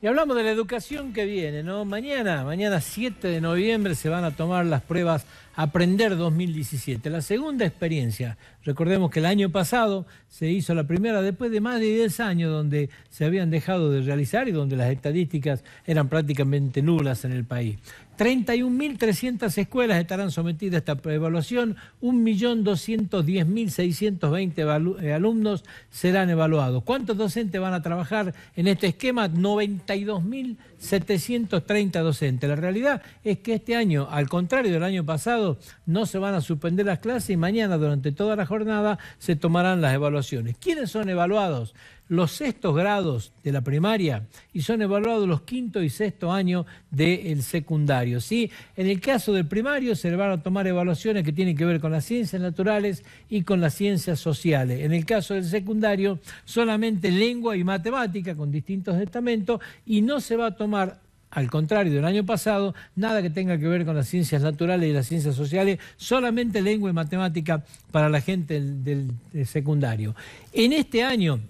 Y hablamos de la educación que viene, ¿no? Mañana, mañana 7 de noviembre se van a tomar las pruebas Aprender 2017, la segunda experiencia. Recordemos que el año pasado se hizo la primera después de más de 10 años donde se habían dejado de realizar y donde las estadísticas eran prácticamente nulas en el país. 31.300 escuelas estarán sometidas a esta evaluación, 1.210.620 eh, alumnos serán evaluados. ¿Cuántos docentes van a trabajar en este esquema? 92.730 docentes. La realidad es que este año, al contrario del año pasado, no se van a suspender las clases y mañana durante toda la jornada se tomarán las evaluaciones. ¿Quiénes son evaluados? Los sextos grados de la primaria y son evaluados los quinto y sexto año del secundario. ¿sí? En el caso del primario se le van a tomar evaluaciones que tienen que ver con las ciencias naturales y con las ciencias sociales. En el caso del secundario solamente lengua y matemática con distintos estamentos y no se va a tomar al contrario del año pasado, nada que tenga que ver con las ciencias naturales y las ciencias sociales, solamente lengua y matemática para la gente del, secundario. En este año,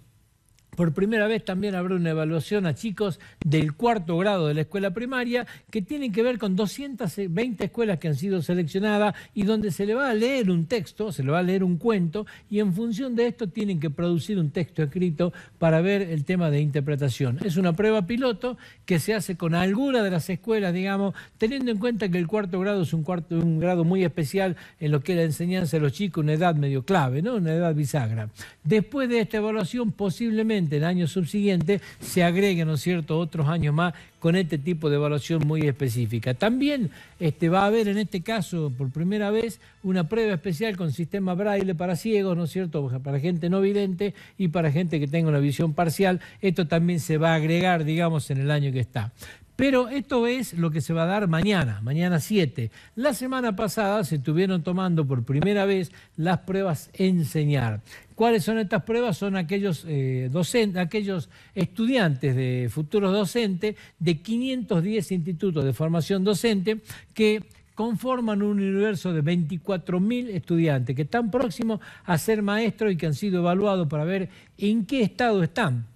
por primera vez también habrá una evaluación a chicos del cuarto grado de la escuela primaria que tiene que ver con 220 escuelas que han sido seleccionadas y donde se le va a leer un texto, se le va a leer un cuento y en función de esto tienen que producir un texto escrito para ver el tema de interpretación. Es una prueba piloto que se hace con alguna de las escuelas, digamos, teniendo en cuenta que el cuarto grado es un, cuarto, un grado muy especial en lo que es la enseñanza de los chicos, una edad medio clave, ¿no? una edad bisagra. Después de esta evaluación posiblemente el año subsiguiente se agreguen, ¿no es cierto?, otros años más con este tipo de evaluación muy específica. También este, va a haber en este caso, por primera vez, una prueba especial con sistema braille para ciegos, ¿no es cierto?, para gente no vidente y para gente que tenga una visión parcial. Esto también se va a agregar, digamos, en el año que está. Pero esto es lo que se va a dar mañana, mañana 7. La semana pasada se estuvieron tomando por primera vez las pruebas enseñar. ¿Cuáles son estas pruebas? Son aquellos, eh, docentes, aquellos estudiantes de futuros docentes de 510 institutos de formación docente que conforman un universo de 24.000 estudiantes que están próximos a ser maestros y que han sido evaluados para ver en qué estado están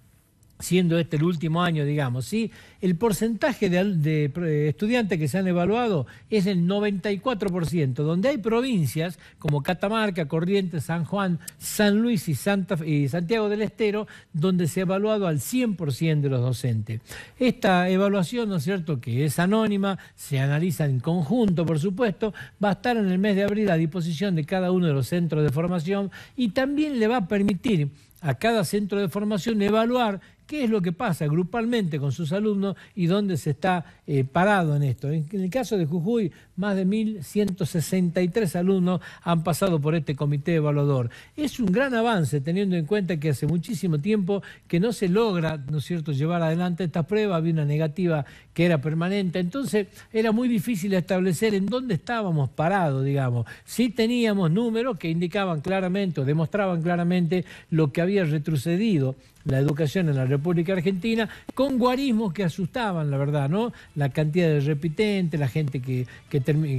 siendo este el último año, digamos, ¿sí? el porcentaje de, eh, estudiantes que se han evaluado es el 94%, donde hay provincias como Catamarca, Corrientes, San Juan, San Luis y, Santa, y Santiago del Estero, donde se ha evaluado al 100% de los docentes. Esta evaluación, ¿no es cierto?, que es anónima, se analiza en conjunto, por supuesto, va a estar en el mes de abril a disposición de cada uno de los centros de formación y también le va a permitir a cada centro de formación evaluar qué es lo que pasa grupalmente con sus alumnos y dónde se está eh, parado en esto. En, el caso de Jujuy, más de 1.163 alumnos han pasado por este comité evaluador. Es un gran avance teniendo en cuenta que hace muchísimo tiempo que no se logra, ¿no cierto?, llevar adelante esta prueba, había una negativa que era permanente, entonces era muy difícil establecer en dónde estábamos parados, digamos. Sí teníamos números que indicaban claramente o demostraban claramente lo que había retrocedido la educación en la República Argentina, con guarismos que asustaban, la verdad, ¿no? La cantidad de repitentes, la gente que,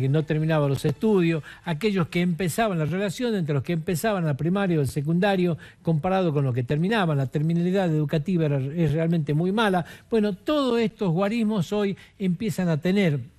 no terminaba los estudios, aquellos que empezaban la relación entre los que empezaban la primaria o el secundario, comparado con los que terminaban, la terminalidad educativa es realmente muy mala. Bueno, todos estos guarismos hoy empiezan a tener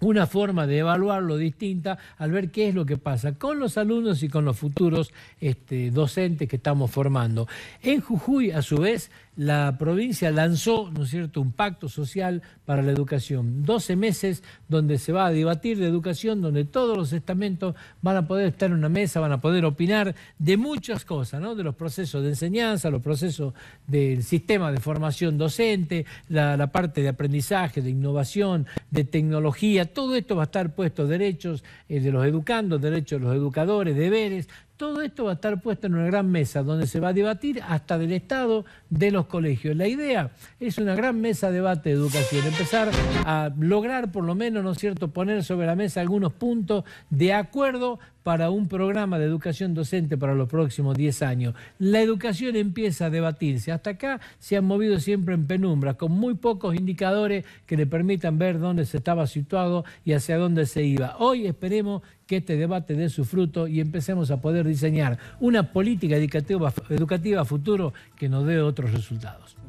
una forma de evaluarlo distinta al ver qué es lo que pasa con los alumnos y con los futuros este, docentes que estamos formando. En Jujuy, a su vez, la provincia lanzó, ¿no es cierto?, un pacto social para la educación. 12 meses donde se va a debatir de educación, donde todos los estamentos van a poder estar en una mesa, van a poder opinar de muchas cosas, ¿no? De los procesos de enseñanza, los procesos del sistema de formación docente, la parte de aprendizaje, de innovación, de tecnología, todo esto va a estar puesto, derechos eh, de los educandos, derechos de los educadores, deberes, todo esto va a estar puesto en una gran mesa donde se va a debatir hasta del Estado, de los colegios. La idea es una gran mesa de debate de educación, empezar a lograr por lo menos, ¿no es cierto?, poner sobre la mesa algunos puntos de acuerdo para un programa de educación docente para los próximos 10 años. La educación empieza a debatirse. Hasta acá se han movido siempre en penumbra, con muy pocos indicadores que le permitan ver dónde se estaba situado y hacia dónde se iba. Hoy esperemos que este debate dé su fruto y empecemos a poder diseñar una política educativa, educativa a futuro que nos dé otros resultados.